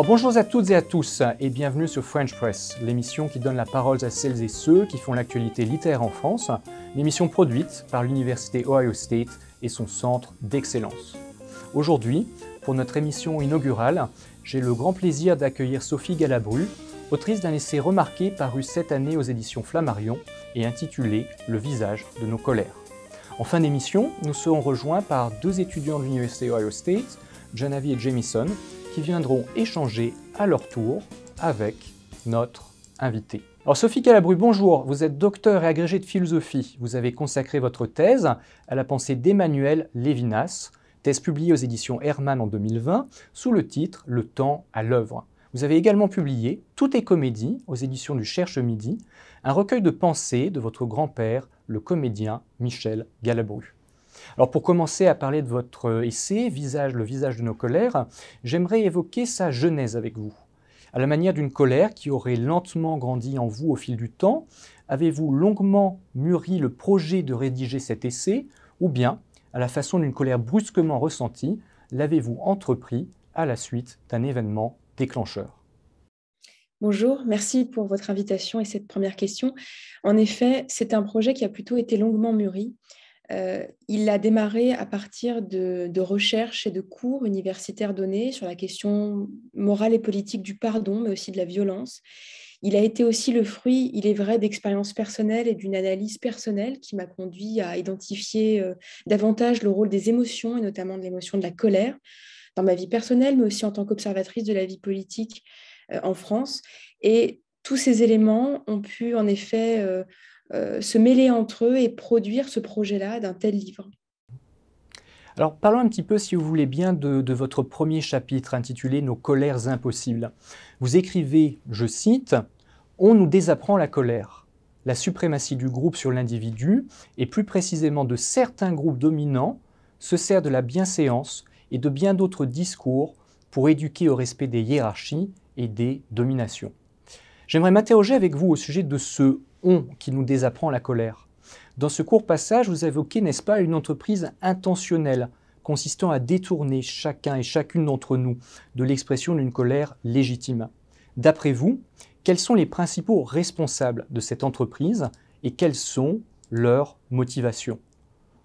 Oh, bonjour à toutes et à tous et bienvenue sur French Press, l'émission qui donne la parole à celles et ceux qui font l'actualité littéraire en France, l'émission produite par l'Université Ohio State et son centre d'excellence. Aujourd'hui, pour notre émission inaugurale, j'ai le grand plaisir d'accueillir Sophie Galabru, autrice d'un essai remarqué paru cette année aux éditions Flammarion et intitulé Le visage de nos colères. En fin d'émission, nous serons rejoints par deux étudiants de l'Université Ohio State, Janavi et Jamison, viendront échanger à leur tour avec notre invité. Alors Sophie Calabru, bonjour. Vous êtes docteur et agrégé de philosophie. Vous avez consacré votre thèse à la pensée d'Emmanuel Lévinas, thèse publiée aux éditions Hermann en 2020 sous le titre Le temps à l'œuvre. Vous avez également publié Tout est comédie aux éditions du Cherche Midi, un recueil de pensées de votre grand-père, le comédien Michel Galabru. Alors pour commencer à parler de votre essai, visage, le visage de nos colères, j'aimerais évoquer sa genèse avec vous. À la manière d'une colère qui aurait lentement grandi en vous au fil du temps, avez-vous longuement mûri le projet de rédiger cet essai, ou bien, à la façon d'une colère brusquement ressentie, l'avez-vous entrepris à la suite d'un événement déclencheur Bonjour, merci pour votre invitation et cette première question. En effet, c'est un projet qui a plutôt été longuement mûri euh, il a démarré à partir de, recherches et de cours universitaires donnés sur la question morale et politique du pardon, mais aussi de la violence. Il a été aussi le fruit, il est vrai, d'expériences personnelles et d'une analyse personnelle qui m'a conduit à identifier euh, davantage le rôle des émotions, et notamment de l'émotion de la colère, dans ma vie personnelle, mais aussi en tant qu'observatrice de la vie politique euh, en France. Et tous ces éléments ont pu en effet euh, se mêler entre eux et produire ce projet-là d'un tel livre. Alors parlons un petit peu, si vous voulez bien, de, de, votre premier chapitre intitulé Nos colères impossibles. Vous écrivez, je cite, On nous désapprend la colère, la suprématie du groupe sur l'individu, et plus précisément de certains groupes dominants, se sert de la bienséance et de bien d'autres discours pour éduquer au respect des hiérarchies et des dominations. J'aimerais m'interroger avec vous au sujet de ce on, qui nous désapprend la colère. Dans ce court passage, vous évoquez, n'est-ce pas, une entreprise intentionnelle, consistant à détourner chacun et chacune d'entre nous de l'expression d'une colère légitime. D'après vous, quels sont les principaux responsables de cette entreprise et quelles sont leurs motivations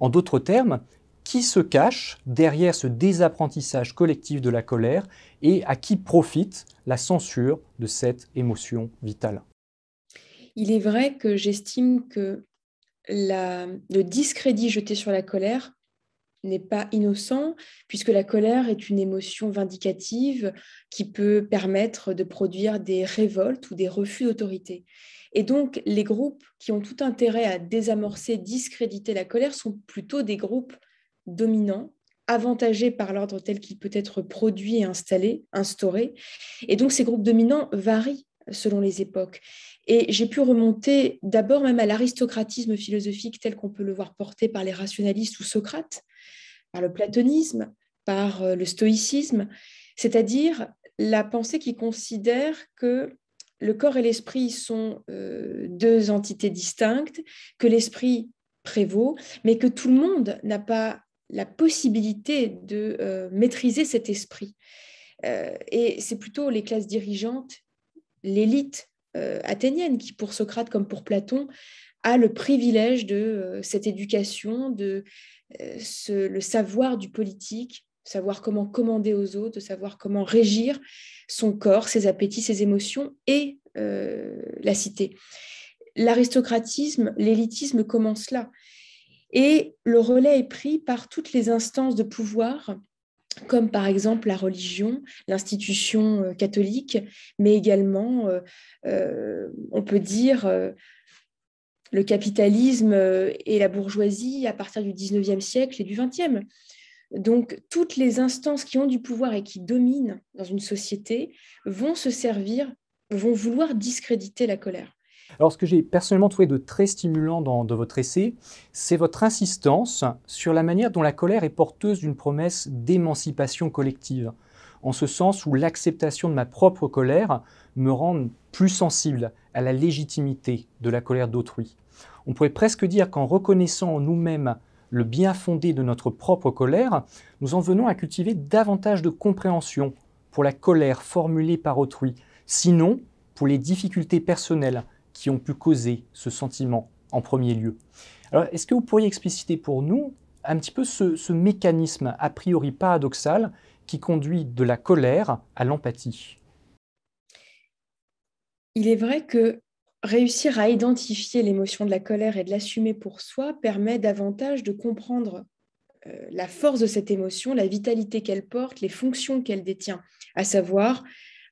En d'autres termes, qui se cache derrière ce désapprentissage collectif de la colère et à qui profite la censure de cette émotion vitale il est vrai que j'estime que le discrédit jeté sur la colère n'est pas innocent, puisque la colère est une émotion vindicative qui peut permettre de produire des révoltes ou des refus d'autorité. Et donc, les groupes qui ont tout intérêt à désamorcer, discréditer la colère sont plutôt des groupes dominants, avantagés par l'ordre tel qu'il peut être produit et installé, instauré. Et donc, ces groupes dominants varient selon les époques. Et j'ai pu remonter d'abord même à l'aristocratisme philosophique tel qu'on peut le voir porté par les rationalistes ou Socrate, par le platonisme, par euh, le stoïcisme, c'est-à-dire la pensée qui considère que le corps et l'esprit sont euh, deux entités distinctes, que l'esprit prévaut, mais que tout le monde n'a pas la possibilité de euh, maîtriser cet esprit. et c'est plutôt les classes dirigeantes l'élite euh, athénienne, qui pour Socrate comme pour Platon a le privilège de euh, cette éducation, de euh, le savoir du politique, savoir comment commander aux autres, de savoir comment régir son corps, ses appétits, ses émotions et la cité. L'aristocratisme, l'élitisme commence là. Et le relais est pris par toutes les instances de pouvoir comme par exemple la religion, l'institution euh, catholique, mais également, euh, euh, on peut dire, le capitalisme et la bourgeoisie à partir du 19e siècle et du 20e. Donc, toutes les instances qui ont du pouvoir et qui dominent dans une société vont se servir, vont vouloir discréditer la colère. Alors, ce que j'ai personnellement trouvé de très stimulant dans, votre essai, c'est votre insistance sur la manière dont la colère est porteuse d'une promesse d'émancipation collective, en ce sens où l'acceptation de ma propre colère me rend plus sensible à la légitimité de la colère d'autrui. On pourrait presque dire qu'en reconnaissant en nous-mêmes le bien fondé de notre propre colère, nous en venons à cultiver davantage de compréhension pour la colère formulée par autrui, sinon pour les difficultés personnelles qui ont pu causer ce sentiment en premier lieu. Alors, est-ce que vous pourriez expliciter pour nous un petit peu ce, ce mécanisme a priori paradoxal qui conduit de la colère à l'empathie Il est vrai que réussir à identifier l'émotion de la colère et de l'assumer pour soi permet davantage de comprendre euh, la force de cette émotion, la vitalité qu'elle porte, les fonctions qu'elle détient, à savoir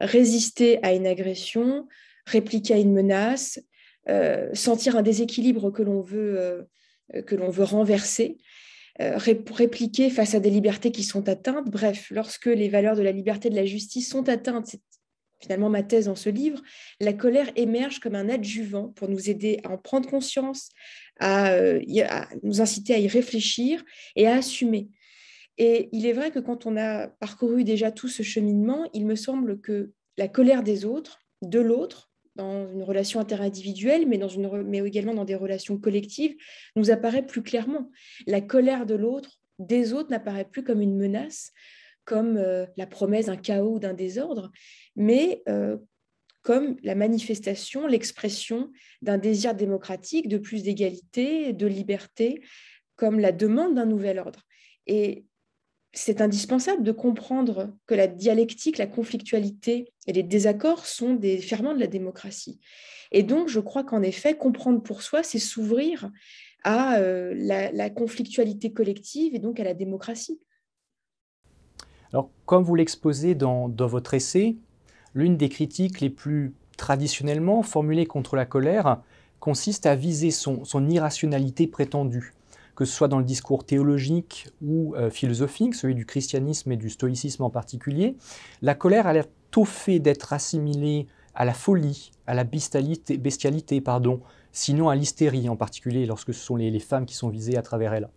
résister à une agression, répliquer à une menace, euh, sentir un déséquilibre que l'on veut, euh, que veut renverser, euh, répliquer face à des libertés qui sont atteintes. Bref, lorsque les valeurs de la liberté et de la justice sont atteintes, c'est finalement ma thèse dans ce livre, la colère émerge comme un adjuvant pour nous aider à en prendre conscience, à nous inciter à y réfléchir et à assumer. Et il est vrai que quand on a parcouru déjà tout ce cheminement, il me semble que la colère des autres, de l'autre, dans une relation interindividuelle, mais, dans une, mais également dans des relations collectives, nous apparaît plus clairement. La colère de l'autre, des autres, n'apparaît plus comme une menace, comme euh, la promesse d'un chaos ou d'un désordre, mais euh, comme la manifestation, l'expression d'un désir démocratique, de plus d'égalité, de liberté, comme la demande d'un nouvel ordre. Et c'est indispensable de comprendre que la dialectique, la conflictualité et les désaccords sont des ferments de la démocratie. Et donc, je crois qu'en effet, comprendre pour soi, c'est s'ouvrir à euh, la, conflictualité collective et donc à la démocratie. Alors, comme vous l'exposez dans, votre essai, l'une des critiques les plus traditionnellement formulées contre la colère consiste à viser son irrationalité prétendue que ce soit dans le discours théologique ou euh, philosophique, celui du christianisme et du stoïcisme en particulier, la colère a l'air tôt fait d'être assimilée à la folie, à la bestialité, pardon, sinon à l'hystérie en particulier lorsque ce sont les, les, femmes qui sont visées à travers elle.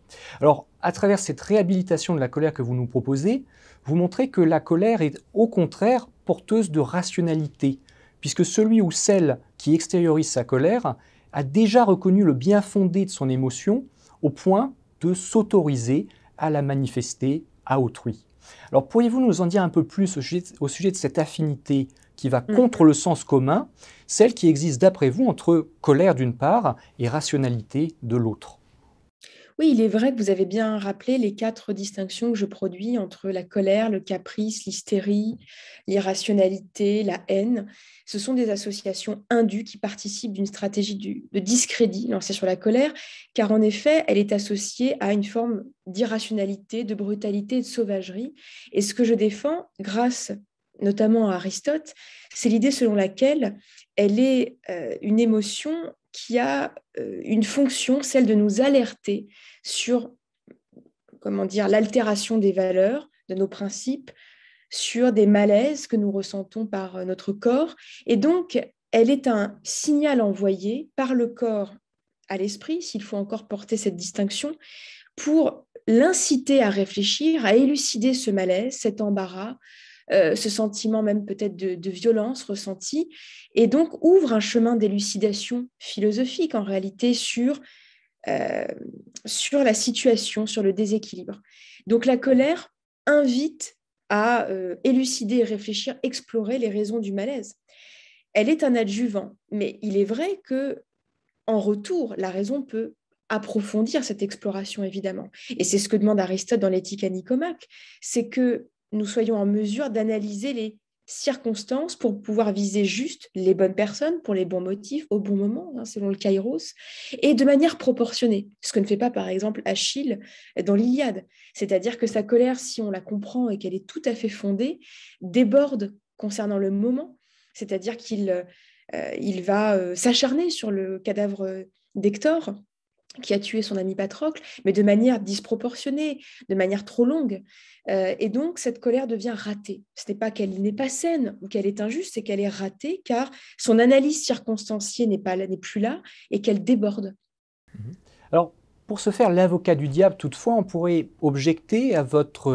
Alors, à travers cette réhabilitation de la colère que vous nous proposez, vous montrez que la colère est au contraire porteuse de rationalité, puisque celui ou celle qui extériorise sa colère a déjà reconnu le bien fondé de son émotion au point de s'autoriser à la manifester à autrui. Alors pourriez-vous nous en dire un peu plus au sujet, de cette affinité qui va mhm. contre le sens commun, celle qui existe d'après vous entre colère d'une part et rationalité de l'autre oui, il est vrai que vous avez bien rappelé les quatre distinctions que je produis entre la colère, le caprice, l'hystérie, l'irrationalité, la haine. Ce sont des associations indues qui participent d'une stratégie de discrédit lancée sur la colère, car en effet, elle est associée à une forme d'irrationalité, de brutalité de sauvagerie. Et ce que je défends, grâce notamment à Aristote, c'est l'idée selon laquelle elle est euh, une émotion qui a euh, une fonction, celle de nous alerter sur comment dire l'altération des valeurs, de nos principes, sur des malaises que nous ressentons par euh, notre corps. Et donc, elle est un signal envoyé par le corps à l'esprit, s'il faut encore porter cette distinction, pour l'inciter à réfléchir, à élucider ce malaise, cet embarras, euh, ce sentiment même peut-être de, violence ressentie, et donc ouvre un chemin d'élucidation philosophique en réalité sur, euh, sur la situation, sur le déséquilibre. Donc la colère invite à euh, élucider, réfléchir, explorer les raisons du malaise. Elle est un adjuvant, mais il est vrai que en retour, la raison peut approfondir cette exploration, évidemment. Et c'est ce que demande Aristote dans l'éthique à Nicomaque, c'est que nous soyons en mesure d'analyser les circonstances pour pouvoir viser juste les bonnes personnes, pour les bons motifs, au bon moment, hein, selon le kairos, et de manière proportionnée, ce que ne fait pas par exemple Achille dans l'Iliade. C'est-à-dire que sa colère, si on la comprend et qu'elle est tout à fait fondée, déborde concernant le moment, c'est-à-dire qu'il euh, il va euh, s'acharner sur le cadavre d'Hector, qui a tué son ami Patrocle, mais de manière disproportionnée, de manière trop longue. Euh, et donc, cette colère devient ratée. Ce n'est pas qu'elle n'est pas saine ou qu'elle est injuste, c'est qu'elle est ratée car son analyse circonstanciée n'est plus là et qu'elle déborde. Mhm. Alors, pour se faire l'avocat du diable, toutefois, on pourrait objecter à votre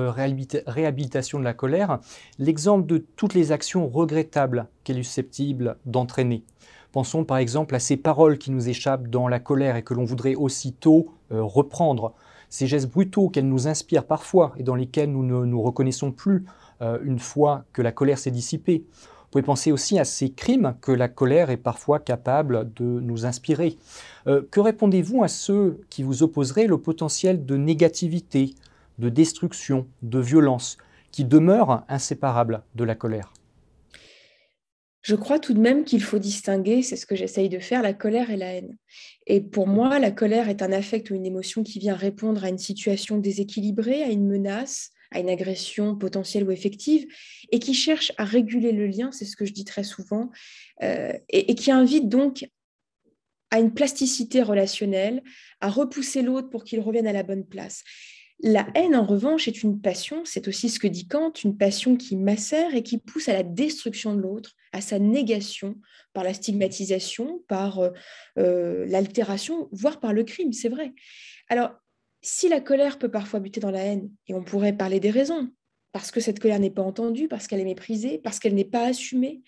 réhabilitation de la colère l'exemple de toutes les actions regrettables qu'elle est susceptible d'entraîner. Pensons par exemple à ces paroles qui nous échappent dans la colère et que l'on voudrait aussitôt euh, reprendre, ces gestes brutaux qu'elles nous inspirent parfois et dans lesquels nous ne nous reconnaissons plus euh, une fois que la colère s'est dissipée. Vous pouvez penser aussi à ces crimes que la colère est parfois capable de nous inspirer. Euh, que répondez-vous à ceux qui vous opposeraient le potentiel de négativité, de destruction, de violence, qui demeure inséparable de la colère je crois tout de même qu'il faut distinguer, c'est ce que j'essaye de faire, la colère et la haine. Et pour moi, la colère est un affect ou une émotion qui vient répondre à une situation déséquilibrée, à une menace, à une agression potentielle ou effective, et qui cherche à réguler le lien, c'est ce que je dis très souvent, euh, et qui invite donc à une plasticité relationnelle, à repousser l'autre pour qu'il revienne à la bonne place. La haine, en revanche, est une passion, c'est aussi ce que dit Kant, une passion qui macère et qui pousse à la destruction de l'autre, à sa négation, par la stigmatisation, par euh, euh, l'altération, voire par le crime, c'est vrai. Alors, si la colère peut parfois buter dans la haine, et on pourrait parler des raisons, parce que cette colère n'est pas entendue, parce qu'elle est méprisée, parce qu'elle n'est pas assumée,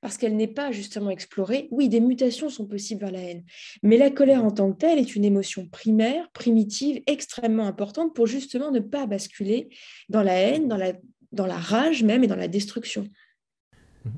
parce qu'elle n'est pas justement explorée. Oui, des mutations sont possibles vers la haine, mais la colère en tant que telle est une émotion primaire, primitive, extrêmement importante pour justement ne pas basculer dans la haine, dans la, dans la rage même et dans la destruction. Mhm.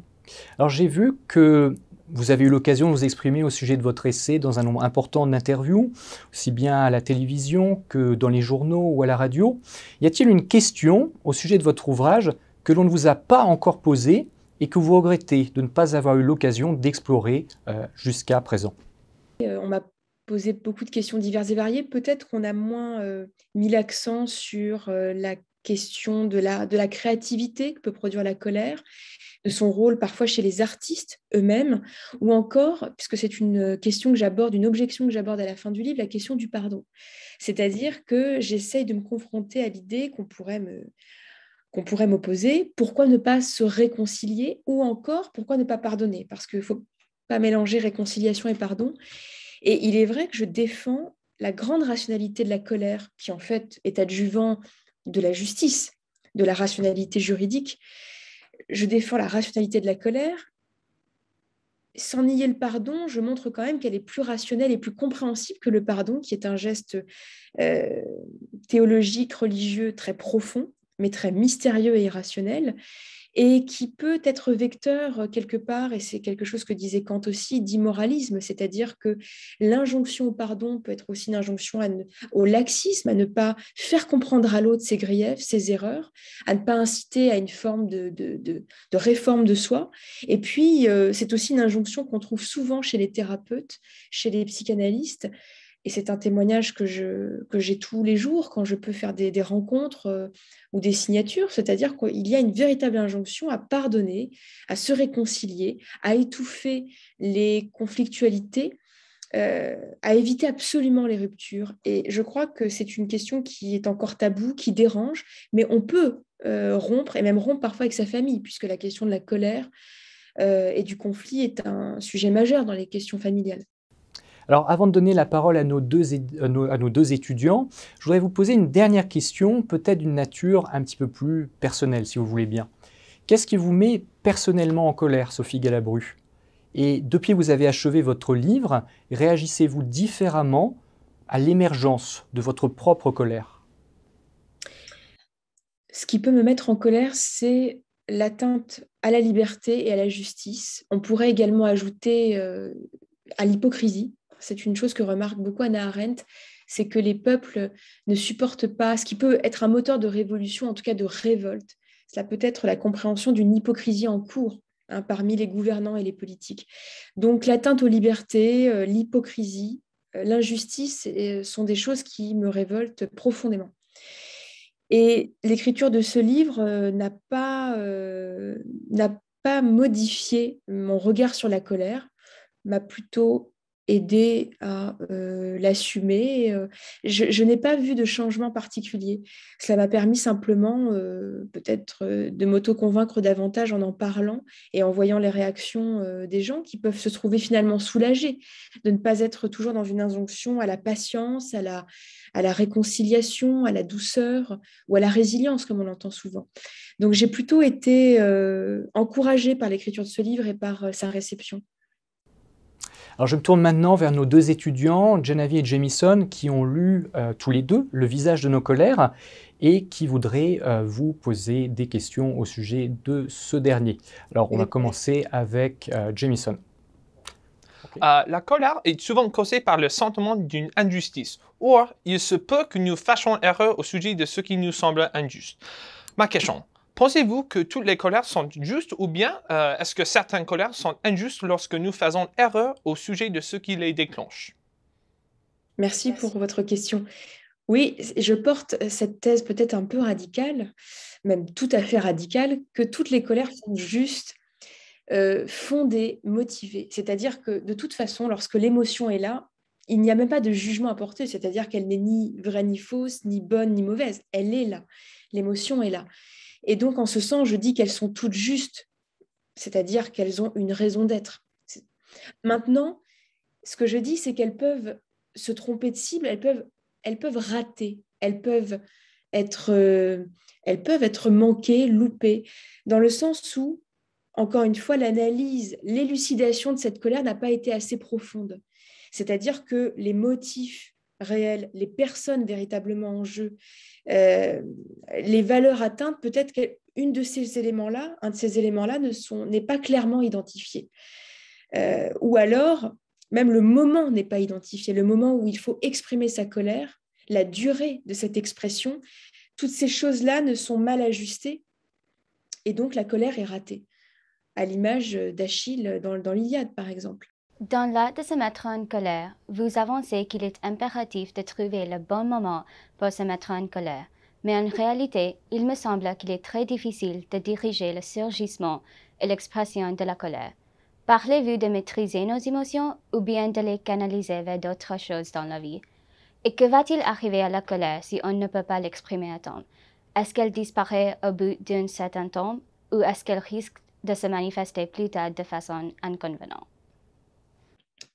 Alors j'ai vu que vous avez eu l'occasion de vous exprimer au sujet de votre essai dans un nombre important d'interviews, aussi bien à la télévision que dans les journaux ou à la radio. Y a-t-il une question au sujet de votre ouvrage que l'on ne vous a pas encore posée et que vous regrettez de ne pas avoir eu l'occasion d'explorer euh, jusqu'à présent euh, On m'a posé beaucoup de questions diverses et variées. Peut-être qu'on a moins euh, mis l'accent sur la question de la, de la créativité que peut produire la colère, de son rôle parfois chez les artistes eux-mêmes, ou encore, puisque c'est une question que j'aborde, une objection que j'aborde à la fin du livre, la question du pardon. C'est-à-dire que j'essaye de me confronter à l'idée qu'on pourrait me qu'on pourrait m'opposer, pourquoi ne pas se réconcilier ou encore pourquoi ne pas pardonner Parce qu'il ne faut pas mélanger réconciliation et pardon. Et il est vrai que je défends la grande rationalité de la colère, qui en fait est adjuvant de la justice, de la rationalité juridique. Je défends la rationalité de la colère. Sans nier le pardon, je montre quand même qu'elle est plus rationnelle et plus compréhensible que le pardon, qui est un geste euh, théologique, religieux très profond mais très mystérieux et irrationnel, et qui peut être vecteur euh, quelque part, et c'est quelque chose que disait Kant aussi, d'immoralisme, c'est-à-dire que l'injonction au pardon peut être aussi une injonction au laxisme, à ne pas faire comprendre à l'autre ses griefs, ses erreurs, à ne pas inciter à une forme de, réforme de soi. Et puis, euh, c'est aussi une injonction qu'on trouve souvent chez les thérapeutes, chez les psychanalystes, et c'est un témoignage que, je, que j'ai tous les jours quand je peux faire des, rencontres euh, ou des signatures, c'est-à-dire qu'il y a une véritable injonction à pardonner, à se réconcilier, à étouffer les conflictualités. Euh, à éviter absolument les ruptures. Et je crois que c'est une question qui est encore taboue, qui dérange, mais on peut euh, rompre, et même rompre parfois avec sa famille, puisque la question de la colère et du conflit est un sujet majeur dans les questions familiales. Alors avant de donner la parole à nos deux, à nos, deux étudiants, je voudrais vous poser une dernière question, peut-être d'une nature un petit peu plus personnelle, si vous voulez bien. Qu'est-ce qui vous met personnellement en colère, Sophie Galabru Et depuis que vous avez achevé votre livre, réagissez-vous différemment à l'émergence de votre propre colère Ce qui peut me mettre en colère, c'est l'atteinte à la liberté et à la justice. On pourrait également ajouter euh, à l'hypocrisie, c'est une chose que remarque beaucoup Anna Arendt, c'est que les peuples ne supportent pas ce qui peut être un moteur de révolution, en tout cas de révolte. Cela peut être la compréhension d'une hypocrisie en cours hein, parmi les gouvernants et les politiques. Donc l'atteinte aux libertés, euh, l'hypocrisie, euh, l'injustice euh, sont des choses qui me révoltent profondément. Et l'écriture de ce livre n'a pas, n'a pas modifié mon regard sur la colère, m'a plutôt aider à euh, l'assumer. Euh, je, n'ai pas vu de changement particulier. Cela m'a permis simplement euh, peut-être de m'auto-convaincre davantage en en parlant et en voyant les réactions des gens qui peuvent se trouver finalement soulagés de ne pas être toujours dans une injonction à la patience, à la, à la réconciliation, à la douceur ou à la résilience comme on l'entend souvent. Donc j'ai plutôt été encouragée par l'écriture de ce livre et par sa réception je me tourne maintenant vers nos deux étudiants, Genevieve et Jamison, qui ont lu euh, tous les deux Le visage de nos colères et qui voudraient euh, vous poser des questions au sujet de ce dernier. Alors on va commencer avec euh, Jamison. la colère est souvent causée par le sentiment d'une injustice, or il se peut que nous fassions erreur au sujet de ce qui nous semble injuste. Ma question, Pensez-vous que toutes les colères sont justes ou bien euh, est-ce que certaines colères sont injustes lorsque nous faisons erreur au sujet de ce qui les déclenche Merci pour votre question. Oui, je porte cette thèse peut-être un peu radicale, même tout à fait radicale, que toutes les colères sont justes, euh, fondées, motivées. C'est-à-dire que de toute façon, lorsque l'émotion est là, il n'y a même pas de jugement à porter, c'est-à-dire qu'elle n'est ni vraie ni fausse, ni bonne ni mauvaise. Elle est là, l'émotion est là. Et donc, en ce sens, je dis qu'elles sont toutes justes, c'est-à-dire qu'elles ont une raison d'être. Maintenant, ce que je dis, c'est qu'elles peuvent se tromper de cible, elles peuvent, elles peuvent rater, elles peuvent être, euh, elles peuvent être manquées, loupées, dans le sens où, encore une fois, l'analyse, l'élucidation de cette colère n'a pas été assez profonde. C'est-à-dire que les motifs réels, les personnes véritablement en jeu, euh, les valeurs atteintes, peut-être qu'un de ces éléments-là, un de ces éléments-là n'est pas clairement identifié. Euh, ou alors, même le moment n'est pas identifié, le moment où il faut exprimer sa colère, la durée de cette expression, toutes ces choses-là ne sont mal ajustées et donc la colère est ratée, à l'image d'Achille dans l'Iliade par exemple. Dans l'art de se mettre en colère, vous avancez qu'il est impératif de trouver le bon moment pour se mettre en colère, mais en réalité, il me semble qu'il est très difficile de diriger le surgissement et l'expression de la colère. Parlez-vous de maîtriser nos émotions ou bien de les canaliser vers d'autres choses dans la vie Et que va-t-il arriver à la colère si on ne peut pas l'exprimer à temps Est-ce qu'elle disparaît au bout d'un certain temps ou est-ce qu'elle risque de se manifester plus tard de façon inconvenante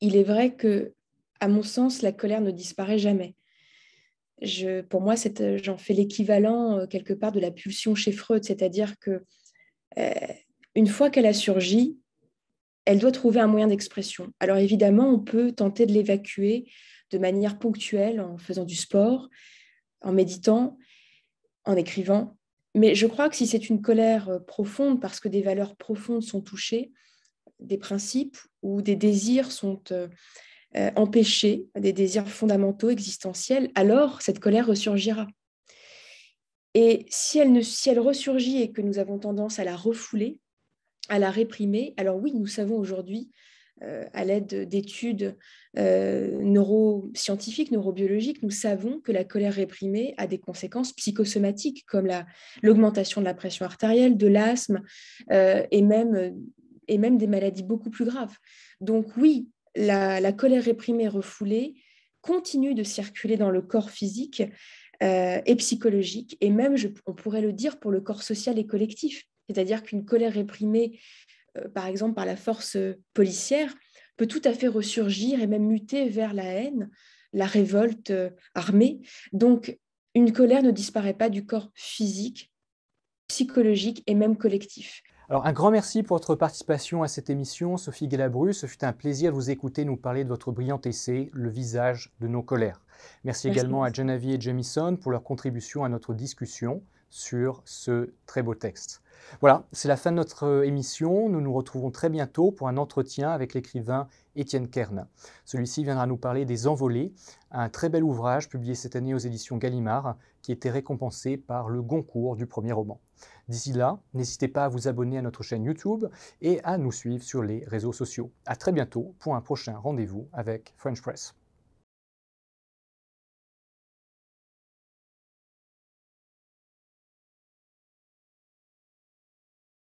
il est vrai que, à mon sens, la colère ne disparaît jamais. pour moi, euh, j'en fais l'équivalent euh, quelque part de la pulsion chez Freud, c'est-à-dire que euh, une fois qu'elle a surgi, elle doit trouver un moyen d'expression. Alors évidemment, on peut tenter de l'évacuer de manière ponctuelle en faisant du sport, en méditant, en écrivant. Mais je crois que si c'est une colère profonde, parce que des valeurs profondes sont touchées, des principes où des désirs sont euh, euh, empêchés, des désirs fondamentaux, existentiels, alors cette colère ressurgira. Et si elle, ne, ressurgit et que nous avons tendance à la refouler, à la réprimer, alors oui, nous savons aujourd'hui, euh, à l'aide d'études neuroscientifiques, neurobiologiques, nous savons que la colère réprimée a des conséquences psychosomatiques, comme l'augmentation de la pression artérielle, de l'asthme et même et même des maladies beaucoup plus graves. Donc oui, la, colère réprimée, refoulée, continue de circuler dans le corps physique euh, et psychologique, et même, on pourrait le dire, pour le corps social et collectif. C'est-à-dire qu'une colère réprimée, euh, par exemple par la force policière, peut tout à fait ressurgir et même muter vers la haine, la révolte euh, armée. Donc, une colère ne disparaît pas du corps physique, psychologique et même collectif. Alors, un grand merci pour votre participation à cette émission, Sophie Galabru. Ce fut un plaisir de vous écouter nous parler de votre brillant essai, Le visage de nos colères. Merci, également à Janavi et Jamison pour leur contribution à notre discussion sur ce très beau texte. Voilà, c'est la fin de notre euh, émission. Nous nous retrouvons très bientôt pour un entretien avec l'écrivain Étienne Kern. Celui-ci viendra nous parler des Envolées, un très bel ouvrage publié cette année aux éditions Gallimard qui était récompensé par le Goncourt du premier roman. D'ici là, n'hésitez pas à vous abonner à notre chaîne YouTube et à nous suivre sur les réseaux sociaux. À très bientôt pour un prochain rendez-vous avec French Press.